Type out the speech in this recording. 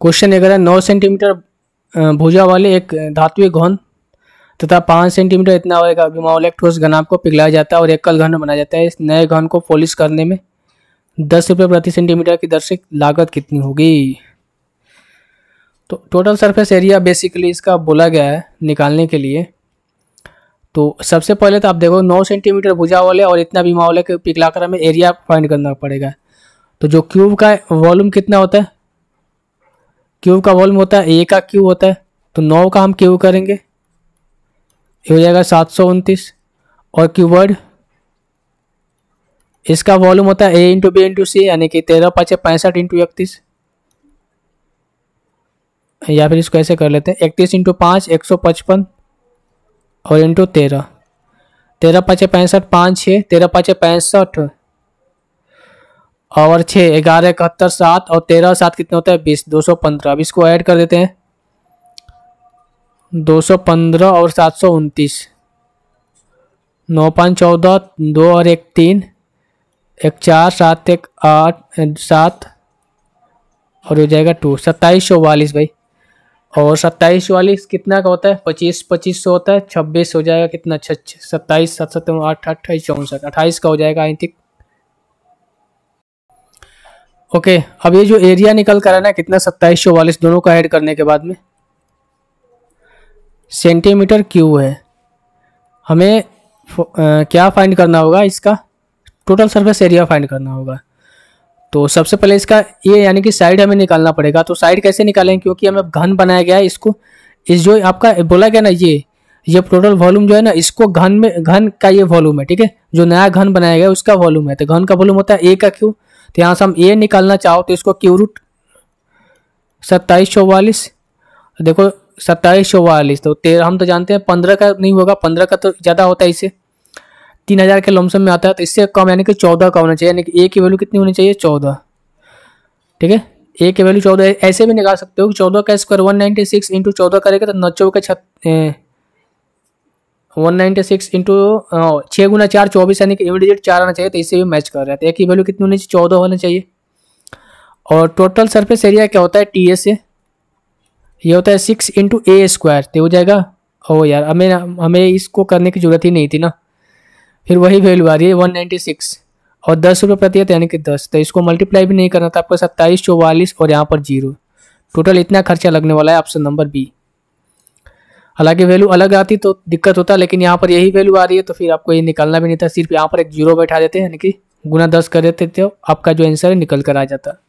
question ग्यारह नौ centimetre भुजा वाले एक धातुवी घन तथा पाँच सेंटीमीटर इतना वाले का ठोस घन को पिघलाया जाता है और एकल घन बनाया जाता है इस नए घन को पॉलिश करने में दस रुपये प्रति सेंटीमीटर की दर से लागत कितनी होगी तो टोटल सरफेस एरिया बेसिकली इसका बोला गया है निकालने के लिए तो सबसे पहले तो आप देखो नौ सेंटीमीटर भुजा वाले और इतना बीमा वाले के पिघलाकर हमें एरिया फाइंड करना पड़ेगा तो जो क्यूब का वॉल्यूम कितना होता है क्यूब का वॉल्यूम होता है ए का क्यूब होता है तो नौ का हम क्यूब करेंगे ये हो जाएगा सात सौ उनतीस और क्यूबर्ड इसका वॉल्यूम होता है A into B into C यानी कि तेरह पाँच पैंसठ इंटू इकतीस या फिर इसको ऐसे कर लेते हैं इकतीस इंटू पाँच एक सौ पचपन और इंटू तेरह तेरह पाँच पैंसठ पाँच छः तेरह पाँच पैंसठ और छः ग्यारह इकहत्तर सात और तेरह सात कितने होता है बीस दो सौ पंद्रह अब इसको ऐड कर देते हैं दो सौ पंद्रह और सात सौ उनतीस नौ पाँच चौदह दो और एक तीन एक चार सात एक आठ सात और हो जाएगा टू सत्ताईस सौ वालीस भाई और सत्ताईस वालीस कितना का होता है पच्चीस पच्चीस सौ होता है छब्बीस हो जाएगा कितना छः सत्ताईस सात सत्तर आठ अट्ठाईस चौंसठ अट्ठाईस का हो जाएगा आई थिंक ओके अब ये जो एरिया निकल कर आना है कितना सत्ताईस चौवालीस दोनों का ऐड करने के बाद में सेंटीमीटर क्यू है हमें आ, क्या फाइंड करना होगा इसका टोटल सरफेस एरिया फाइंड करना होगा तो सबसे पहले इसका ये यानी कि साइड हमें निकालना पड़ेगा तो साइड कैसे निकालेंगे क्योंकि हमें घन बनाया गया है इसको इस जो आपका बोला गया ना ये ये टोटल वॉल्यूम जो है ना इसको घन में घन का ये वॉल्यूम है ठीक है जो नया घन बनाया गया उसका वॉल्यूम है तो घन का वॉल्यूम होता है ए का क्यू तो यहाँ से हम ए निकालना चाहो तो इसको क्यू रूट सत्ताईस चौवालीस देखो सत्ताईस चौवालीस तो तेरह हम तो जानते हैं पंद्रह का नहीं होगा पंद्रह का तो ज़्यादा होता है इससे तीन हज़ार के लमसम में आता है तो इससे कम यानी कि चौदह का होना चाहिए यानी कि ए की वैल्यू कितनी होनी चाहिए चौदह ठीक है ए की वैल्यू चौदह ऐसे भी निकाल सकते हो कि चौदह का square one ninety six into चौदह करेगा तो नौ चौके छत वन नाइनटी सिक्स इंटू छः गुना चार चौबीस यानी कि एवं डिजिट चार आना चाहिए तो इससे भी मैच कर रहा है तो एक ही वैल्यू कितनी होनी चाहिए चौदह होना चाहिए और टोटल सरफेस एरिया क्या होता है टी ए से ये होता है सिक्स इंटू ए स्क्वायर तो हो जाएगा ओ यार हमें हमें इसको करने की ज़रूरत ही नहीं थी ना फिर वही वैल्यू आ रही है वन नाइन्टी सिक्स और दस रुपये है तो यानी कि दस तो इसको मल्टीप्लाई भी नहीं करना था आपको सत्ताईस चौवालीस और यहाँ पर जीरो टोटल इतना खर्चा लगने वाला है ऑप्शन नंबर बी हालांकि वैल्यू अलग आती तो दिक्कत होता लेकिन यहाँ पर यही वैल्यू आ रही है तो फिर आपको ये निकालना भी नहीं था सिर्फ यहाँ पर एक जीरो बैठा देते यानी कि गुना दस कर देते थे आपका जो आंसर है निकल कर आ जाता